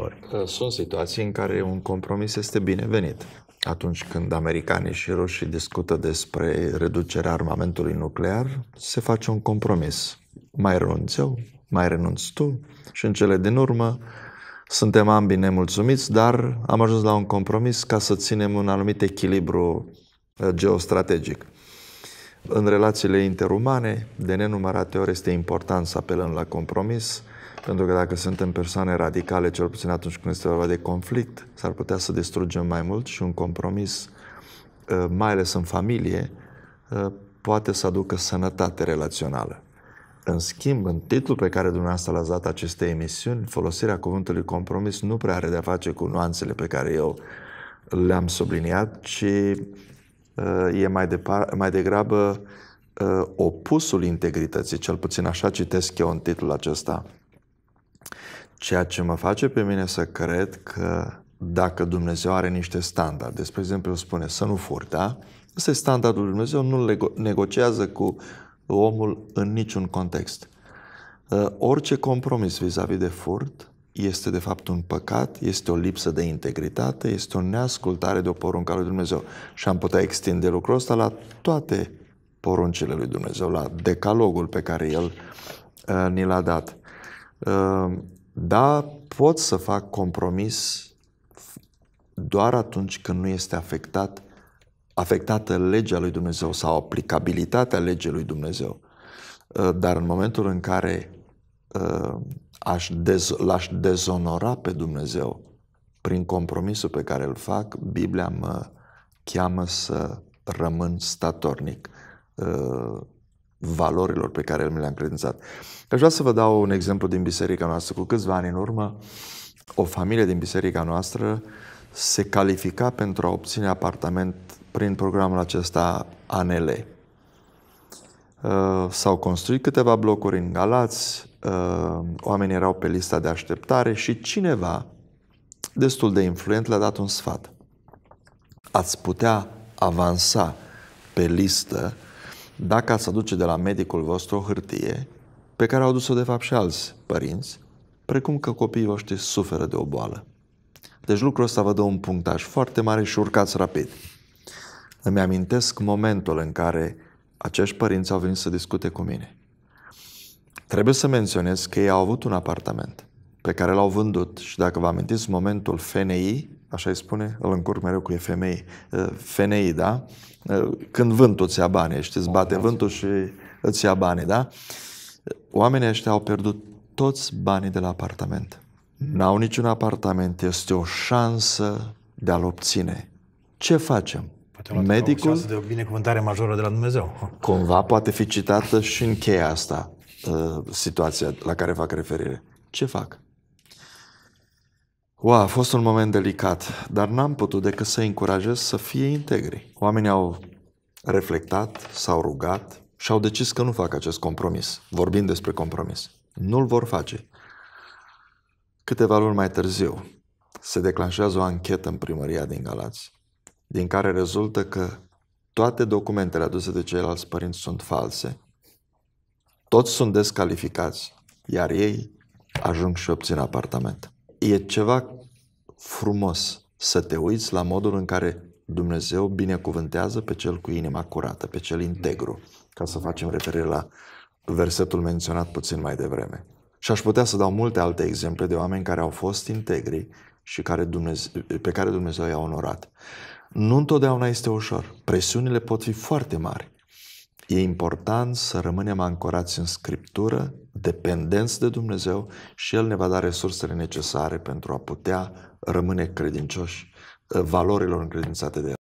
lor. Sunt situații în care un compromis este binevenit. Atunci când americanii și rușii discută despre reducerea armamentului nuclear, se face un compromis. Mai renunț eu, mai renunț tu și în cele din urmă suntem ambii nemulțumiți, dar am ajuns la un compromis ca să ținem un anumit echilibru eh, geostrategic. În relațiile interumane, de nenumărate ori este important să apelăm la compromis, pentru că dacă suntem persoane radicale, cel puțin atunci când este vorba de conflict, s-ar putea să distrugem mai mult și un compromis, ă, mai ales în familie, ă, poate să aducă sănătate relațională. În schimb, în titlul pe care dumneavoastră l-ați dat aceste emisiuni, folosirea cuvântului compromis nu prea are de-a face cu nuanțele pe care eu le-am subliniat, ci ă, e mai, depar- mai degrabă opusul integrității, cel puțin așa citesc eu în titlul acesta Ceea ce mă face pe mine să cred că dacă Dumnezeu are niște standarde, spre exemplu spune să nu furi, da? Ăsta e standardul lui Dumnezeu, nu negociază cu omul în niciun context. Ă, orice compromis vis-a-vis de furt este de fapt un păcat, este o lipsă de integritate, este o neascultare de o poruncă a lui Dumnezeu. Și am putea extinde lucrul ăsta la toate poruncile lui Dumnezeu, la decalogul pe care El ă, ni l-a dat. Ehm, da, pot să fac compromis doar atunci când nu este afectat, afectată legea lui Dumnezeu sau aplicabilitatea legii lui Dumnezeu. Ehm, dar în momentul în care ehm, aș dez, l-aș dezonora pe Dumnezeu prin compromisul pe care îl fac, Biblia mă cheamă să rămân statornic valorilor pe care mi le-a încredințat. Aș vrea să vă dau un exemplu din biserica noastră. Cu câțiva ani în urmă, o familie din biserica noastră se califica pentru a obține apartament prin programul acesta ANL. Uh, s-au construit câteva blocuri în Galați, uh, oamenii erau pe lista de așteptare și cineva destul de influent le-a dat un sfat. Ați putea avansa pe listă dacă ați aduce de la medicul vostru o hârtie pe care au adus-o de fapt și alți părinți, precum că copiii voștri suferă de o boală. Deci lucrul ăsta vă dă un punctaj foarte mare și urcați rapid. Îmi amintesc momentul în care acești părinți au venit să discute cu mine. Trebuie să menționez că ei au avut un apartament pe care l-au vândut și dacă vă amintiți momentul FNI, așa îi spune, îl încurc mereu cu FMI, FNI, da? când vântul îți ia bani, știi, îți bate vântul și îți ia bani, da? Oamenii ăștia au pierdut toți banii de la apartament. Mhm. N-au niciun apartament, este o șansă de a-l obține. Ce facem? Poate Medicul... de o binecuvântare majoră de la Dumnezeu. Cumva poate fi citată și în cheia asta uh, situația la care fac referire. Ce fac? Wow, a fost un moment delicat, dar n-am putut decât să încurajez să fie integri. Oamenii au reflectat, s-au rugat și au decis că nu fac acest compromis, vorbind despre compromis. Nu-l vor face. Câteva luni mai târziu se declanșează o anchetă în primăria din Galați, din care rezultă că toate documentele aduse de ceilalți părinți sunt false, toți sunt descalificați, iar ei ajung și obțin apartament e ceva frumos să te uiți la modul în care Dumnezeu binecuvântează pe cel cu inima curată, pe cel integru, ca să facem referire la versetul menționat puțin mai devreme. Și aș putea să dau multe alte exemple de oameni care au fost integri și care Dumnezeu, pe care Dumnezeu i-a onorat. Nu întotdeauna este ușor. Presiunile pot fi foarte mari. E important să rămânem ancorați în Scriptură, dependenți de Dumnezeu și El ne va da resursele necesare pentru a putea rămâne credincioși valorilor încredințate de El.